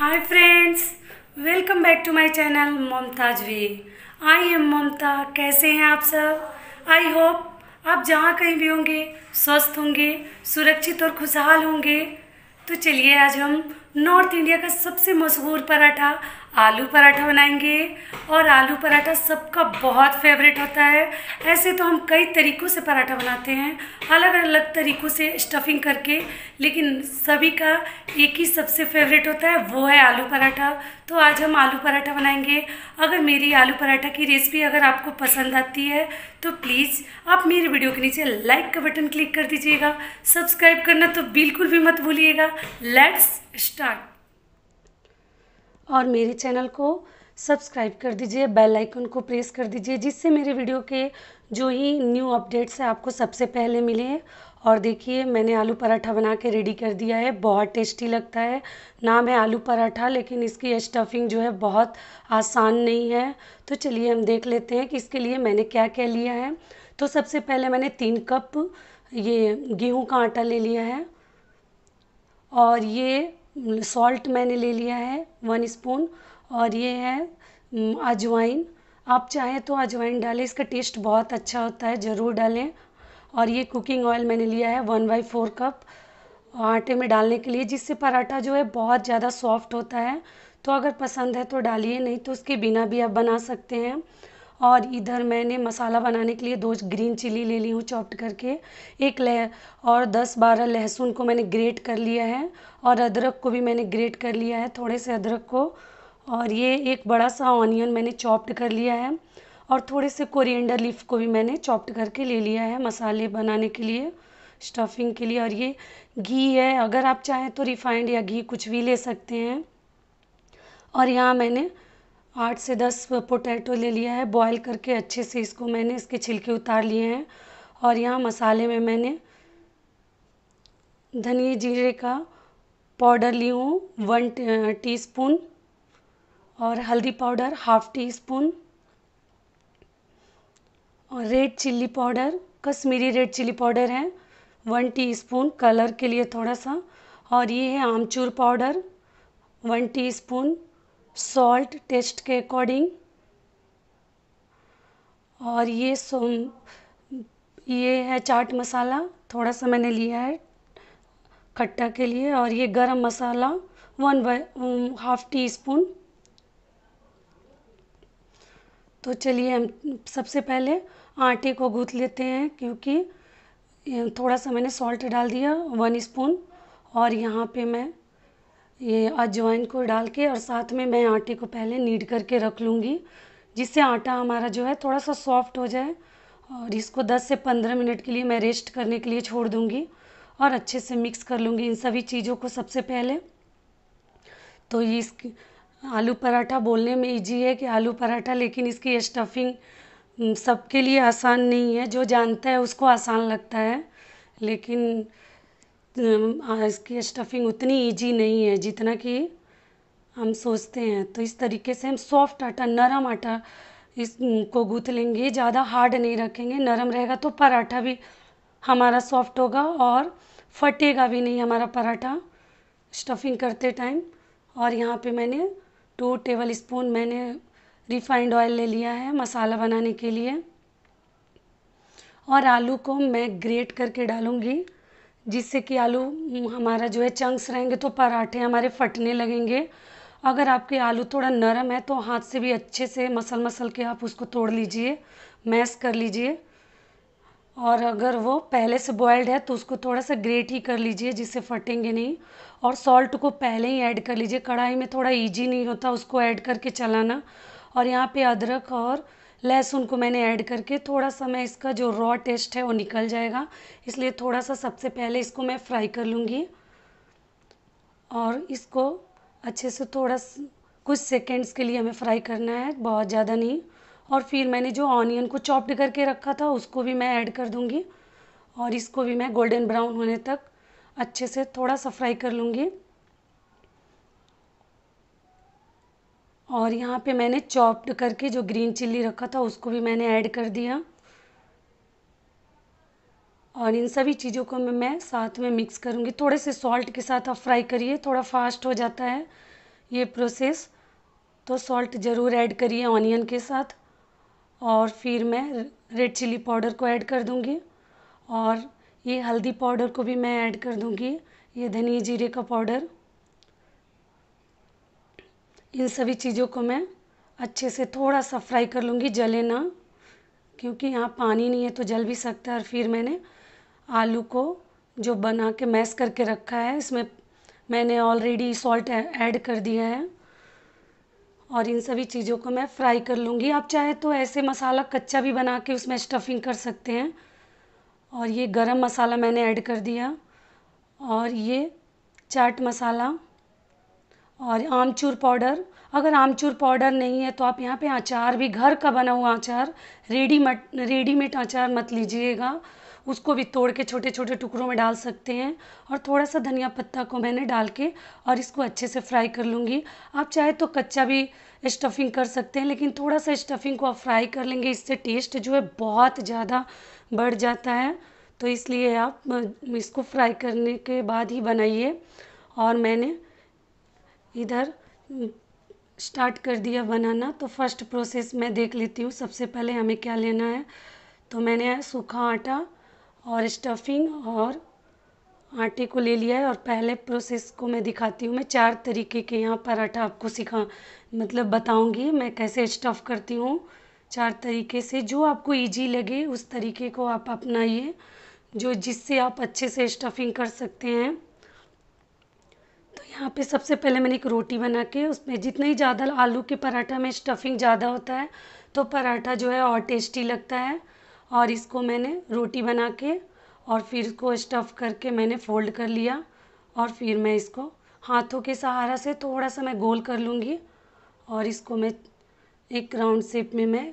High friends welcome back to my channel Mamtaz V. I am Mamta कैसे हैं आप सब आई होप आप जहाँ कहीं भी होंगे स्वस्थ होंगे सुरक्षित और खुशहाल होंगे तो चलिए आज हम नॉर्थ इंडिया का सबसे मशहूर पराठा आलू पराठा बनाएंगे और आलू पराठा सबका बहुत फेवरेट होता है ऐसे तो हम कई तरीक़ों से पराठा बनाते हैं अलग अलग तरीक़ों से स्टफिंग करके लेकिन सभी का एक ही सबसे फेवरेट होता है वो है आलू पराठा तो आज हम आलू पराठा बनाएंगे अगर मेरी आलू पराठा की रेसिपी अगर आपको पसंद आती है तो प्लीज़ आप मेरे वीडियो के नीचे लाइक का बटन क्लिक कर दीजिएगा सब्सक्राइब करना तो बिल्कुल भी मत भूलिएगा लेट्स स्टार्ट और मेरे चैनल को सब्सक्राइब कर दीजिए बेल आइकन को प्रेस कर दीजिए जिससे मेरे वीडियो के जो ही न्यू अपडेट्स हैं आपको सबसे पहले मिले और देखिए मैंने आलू पराठा बना के रेडी कर दिया है बहुत टेस्टी लगता है नाम है आलू पराठा लेकिन इसकी स्टफिंग जो है बहुत आसान नहीं है तो चलिए हम देख लेते हैं कि इसके लिए मैंने क्या क्या लिया है तो सबसे पहले मैंने तीन कप ये गेहूँ का आटा ले लिया है और ये सॉल्ट मैंने ले लिया है वन स्पून और ये है अजवाइन आप चाहें तो अजवाइन डालें इसका टेस्ट बहुत अच्छा होता है ज़रूर डालें और ये कुकिंग ऑयल मैंने लिया है वन बाई फोर कप आटे में डालने के लिए जिससे पराठा जो है बहुत ज़्यादा सॉफ्ट होता है तो अगर पसंद है तो डालिए नहीं तो उसके बिना भी आप बना सकते हैं और इधर मैंने मसाला बनाने के लिए दो ग्रीन चिली ले ली हूँ चॉप्ट करके एक लह और दस बारह लहसुन को मैंने ग्रेट कर लिया है और अदरक को भी मैंने ग्रेट कर लिया है थोड़े से अदरक को और ये एक बड़ा सा ऑनियन मैंने चॉप्ड कर लिया है और थोड़े से कोरिएंडर लीफ को भी मैंने चॉप्ड करके ले लिया है मसाले बनाने के लिए स्टफिंग के लिए और ये घी है अगर आप चाहें तो रिफाइंड या घी कुछ भी ले सकते हैं और यहाँ मैंने आठ से दस पोटैटो ले लिया है बॉईल करके अच्छे से इसको मैंने इसके छिलके उतार लिए हैं और यहाँ मसाले में मैंने धनिए जीरे का पाउडर ली हूँ वन टीस्पून और हल्दी पाउडर हाफ टी स्पून और red chilli powder Kashmiri red chilli powder है वन टीस्पून कलर के लिए थोड़ा सा और ये है आमचूर powder one teaspoon salt taste के अकॉर्डिंग और ये सो ये है चाट मसाला थोड़ा सा मैंने लिया है खट्टा के लिए और ये garam masala one by half teaspoon तो चलिए हम सबसे पहले आटे को गूँथ लेते हैं क्योंकि थोड़ा सा मैंने सॉल्ट डाल दिया वन स्पून और यहाँ पे मैं ये अजवाइन को डाल के और साथ में मैं आटे को पहले नीड करके रख लूँगी जिससे आटा हमारा जो है थोड़ा सा सॉफ्ट हो जाए और इसको 10 से 15 मिनट के लिए मैं रेस्ट करने के लिए छोड़ दूँगी और अच्छे से मिक्स कर लूँगी इन सभी चीज़ों को सबसे पहले तो ये इस आलू पराठा बोलने में ईजी है कि आलू पराठा लेकिन इसकी स्टफिंग हम्म, सबके लिए आसान नहीं है जो जानता है उसको आसान लगता है लेकिन इसकी स्टफिंग उतनी ईजी नहीं है जितना कि हम सोचते हैं तो इस तरीके से हम सॉफ्ट आटा नरम आटा इसको गूँथ लेंगे ज़्यादा हार्ड नहीं रखेंगे नरम रहेगा तो पराठा भी हमारा सॉफ्ट होगा और फटेगा भी नहीं हमारा पराठा स्टफिंग करते टाइम और यहाँ पे मैंने टू टेबल स्पून मैंने रिफाइंड ऑयल ले लिया है मसाला बनाने के लिए और आलू को मैं ग्रेट करके डालूँगी जिससे कि आलू हम्म, हमारा जो है चंक्स रहेंगे तो पराठे हमारे फटने लगेंगे अगर आपके आलू थोड़ा नरम है तो हाथ से भी अच्छे से मसल मसल के आप उसको तोड़ लीजिए मैश कर लीजिए और अगर वो पहले से बॉयल्ड है तो उसको थोड़ा सा ग्रेट ही कर लीजिए जिससे फटेंगे नहीं और सॉल्ट को पहले ही ऐड कर लीजिए कढ़ाई में थोड़ा ईजी नहीं होता उसको ऐड करके चलाना और यहाँ पे अदरक और लहसुन को मैंने ऐड करके थोड़ा सा मैं इसका जो रॉ टेस्ट है वो निकल जाएगा इसलिए थोड़ा सा सबसे पहले इसको मैं फ्राई कर लूँगी और इसको अच्छे से थोड़ा कुछ सेकेंड्स के लिए हमें फ्राई करना है बहुत ज़्यादा नहीं और फिर मैंने जो ऑनियन को चॉप्ड करके रखा था उसको भी मैं ऐड कर दूँगी और इसको भी मैं गोल्डन ब्राउन होने तक अच्छे से थोड़ा सा फ्राई कर लूँगी और यहाँ पे मैंने चॉप्ड करके जो ग्रीन चिल्ली रखा था उसको भी मैंने ऐड कर दिया और इन सभी चीज़ों को मैं, मैं साथ में मिक्स करूँगी थोड़े से सॉल्ट के साथ आप फ्राई करिए थोड़ा फास्ट हो जाता है ये प्रोसेस तो सॉल्ट ज़रूर ऐड करिए ऑनियन के साथ और फिर मैं रेड चिली पाउडर को ऐड कर दूँगी और ये हल्दी पाउडर को भी मैं ऐड कर दूँगी ये धनिया जीरे का पाउडर इन सभी चीज़ों को मैं अच्छे से थोड़ा सा फ्राई कर लूँगी जले ना क्योंकि यहाँ पानी नहीं है तो जल भी सकता है और फिर मैंने आलू को जो बना के मैश करके रखा है इसमें मैंने ऑलरेडी सॉल्ट ऐड कर दिया है और इन सभी चीज़ों को मैं फ्राई कर लूँगी आप चाहे तो ऐसे मसाला कच्चा भी बना के उसमें स्टफिंग कर सकते हैं और ये गरम मसाला मैंने ऐड कर दिया और ये चाट मसाला और आमचूर पाउडर अगर आमचूर पाउडर नहीं है तो आप यहाँ पे अचार भी घर का बना हुआ अचार रेडीमेड रेडीमेड अचार मत लीजिएगा उसको भी तोड़ के छोटे छोटे टुकड़ों में डाल सकते हैं और थोड़ा सा धनिया पत्ता को मैंने डाल के और इसको अच्छे से फ्राई कर लूँगी आप चाहे तो कच्चा भी स्टफिंग कर सकते हैं लेकिन थोड़ा सा स्टफिंग को आप फ्राई कर लेंगे इससे टेस्ट जो है बहुत ज़्यादा बढ़ जाता है तो इसलिए आप इसको फ्राई करने के बाद ही बनाइए और मैंने इधर स्टार्ट हम्म, कर दिया बनाना तो फर्स्ट प्रोसेस मैं देख लेती हूँ सबसे पहले हमें क्या लेना है तो मैंने सूखा आटा और स्टफिंग और आटे को ले लिया है और पहले प्रोसेस को मैं दिखाती हूँ मैं चार तरीके के यहाँ पराठा आपको सिखा मतलब बताऊँगी मैं कैसे स्टफ़ करती हूँ चार तरीके से जो आपको इजी लगे उस तरीके को आप अपनाइए जो जिससे आप अच्छे से स्टफिंग कर सकते हैं यहाँ पे सबसे पहले मैंने एक रोटी बना के उसमें जितना ही ज़्यादा आलू के पराठा में स्टफिंग ज़्यादा होता है तो पराठा जो है और टेस्टी लगता है और इसको मैंने रोटी बना के और फिर इसको स्टफ़ करके मैंने फ़ोल्ड कर लिया और फिर मैं इसको हाथों के सहारा से थोड़ा सा मैं गोल कर लूँगी और इसको मैं एक राउंड शेप में मैं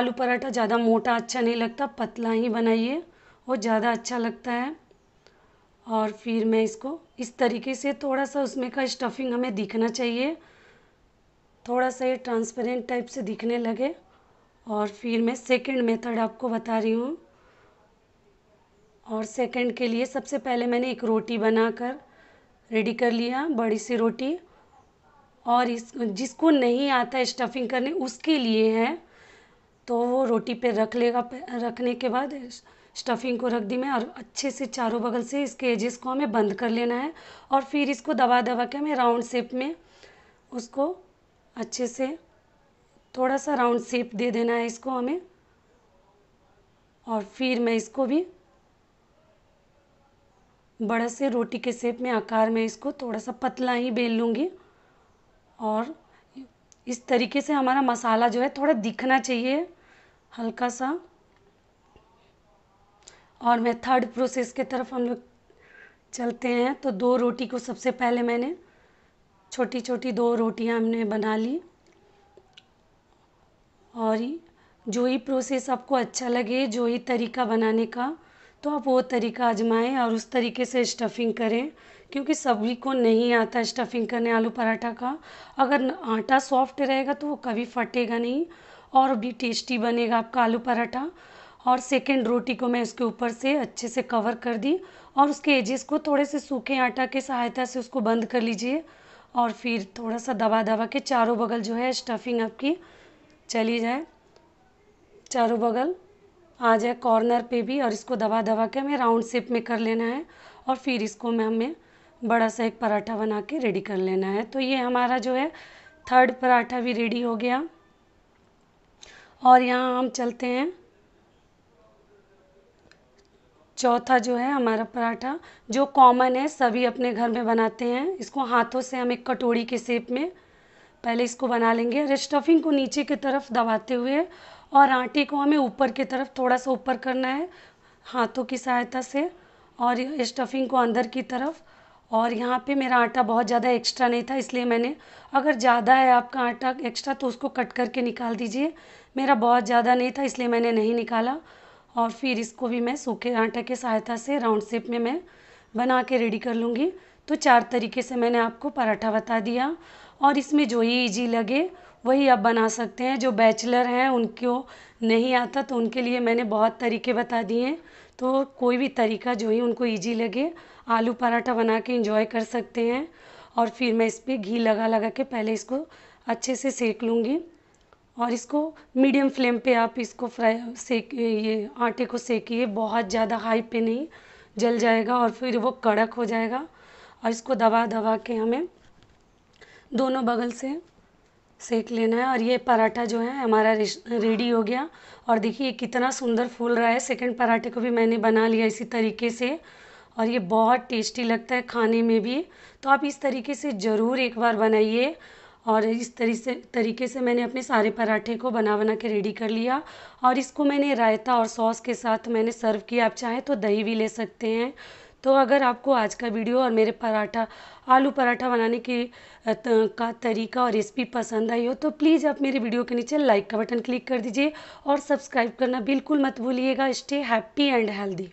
आलू पराठा ज़्यादा मोटा अच्छा नहीं लगता पतला ही बनाइए वो ज़्यादा अच्छा लगता है और फिर मैं इसको इस तरीके से थोड़ा सा उसमें का स्टफिंग हमें दिखना चाहिए थोड़ा सा ये ट्रांसपेरेंट टाइप से दिखने लगे और फिर मैं सेकंड मेथड आपको बता रही हूँ और सेकंड के लिए सबसे पहले मैंने एक रोटी बनाकर रेडी कर लिया बड़ी सी रोटी और इस जिसको नहीं आता स्टफिंग करने उसके लिए है तो वो रोटी पे रख लेगा रखने के बाद स्टफिंग को रख दी मैं और अच्छे से चारों बगल से इसके एजेस को हमें बंद कर लेना है और फिर इसको दबा दबा के हमें राउंड शेप में उसको अच्छे से थोड़ा सा राउंड शेप दे देना है इसको हमें और फिर मैं इसको भी बड़ा से रोटी के शेप में आकार में इसको थोड़ा सा पतला ही बेल लूँगी और इस तरीके से हमारा मसाला जो है थोड़ा दिखना चाहिए हल्का सा और मैं थर्ड प्रोसेस के तरफ हम लोग चलते हैं तो दो रोटी को सबसे पहले मैंने छोटी छोटी दो रोटियां हमने बना ली और जो ही प्रोसेस आपको अच्छा लगे जो ही तरीका बनाने का तो आप वो तरीका आजमाएं और उस तरीके से स्टफिंग करें क्योंकि सभी को नहीं आता स्टफिंग करने आलू पराठा का अगर आटा सॉफ्ट रहेगा तो वो कभी फटेगा नहीं और भी टेस्टी बनेगा आपका आलू पराठा और सेकेंड रोटी को मैं उसके ऊपर से अच्छे से कवर कर दी और उसके एजेस को थोड़े से सूखे आटा के सहायता से उसको बंद कर लीजिए और फिर थोड़ा सा दबा दबा के चारों बगल जो है स्टफिंग आपकी चली जाए चारों बगल आ जाए कॉर्नर पे भी और इसको दबा दबा के हमें राउंड शेप में कर लेना है और फिर इसको मैं हमें बड़ा सा एक पराठा बना के रेडी कर लेना है तो ये हमारा जो है थर्ड पराठा भी रेडी हो गया और यहाँ हम चलते हैं चौथा जो है हमारा पराठा जो कॉमन है सभी अपने घर में बनाते हैं इसको हाथों से हम एक कटोरी के सेप में पहले इसको बना लेंगे और स्टफिंग को नीचे की तरफ दबाते हुए और आटे को हमें ऊपर की तरफ थोड़ा सा ऊपर करना है हाथों की सहायता से और स्टफिंग को अंदर की तरफ और यहाँ पे मेरा आटा बहुत ज़्यादा एक्स्ट्रा नहीं था इसलिए मैंने अगर ज़्यादा है आपका आटा एक्स्ट्रा तो उसको कट करके निकाल दीजिए मेरा बहुत ज़्यादा नहीं था इसलिए मैंने नहीं निकाला और फिर इसको भी मैं सूखे आटा के सहायता से राउंड शेप में मैं बना के रेडी कर लूँगी तो चार तरीके से मैंने आपको पराठा बता दिया और इसमें जो ही ईजी लगे वही आप बना सकते हैं जो बैचलर हैं उनको नहीं आता तो उनके लिए मैंने बहुत तरीके बता दिए हैं तो कोई भी तरीका जो ही उनको ईजी लगे आलू पराठा बना के इंजॉय कर सकते हैं और फिर मैं इस पर घी लगा लगा के पहले इसको अच्छे से सेक लूँगी और इसको मीडियम फ्लेम पे आप इसको फ्राई सेक ये आटे को सेकिए बहुत ज़्यादा हाई पे नहीं जल जाएगा और फिर वो कड़क हो जाएगा और इसको दबा दबा के हमें दोनों बगल से सेक लेना है और ये पराठा जो है हमारा रेडी हो गया और देखिए कितना सुंदर फूल रहा है सेकंड पराठे को भी मैंने बना लिया इसी तरीके से और ये बहुत टेस्टी लगता है खाने में भी तो आप इस तरीके से ज़रूर एक बार बनाइए और इस तरी से तरीके से मैंने अपने सारे पराठे को बना बना के रेडी कर लिया और इसको मैंने रायता और सॉस के साथ मैंने सर्व किया आप चाहें तो दही भी ले सकते हैं तो अगर आपको आज का वीडियो और मेरे पराठा आलू पराठा बनाने के का तरीका और रेसिपी पसंद आई हो तो प्लीज़ आप मेरे वीडियो के नीचे लाइक का बटन क्लिक कर दीजिए और सब्सक्राइब करना बिल्कुल मत भूलिएगा स्टे हैप्पी एंड हेल्दी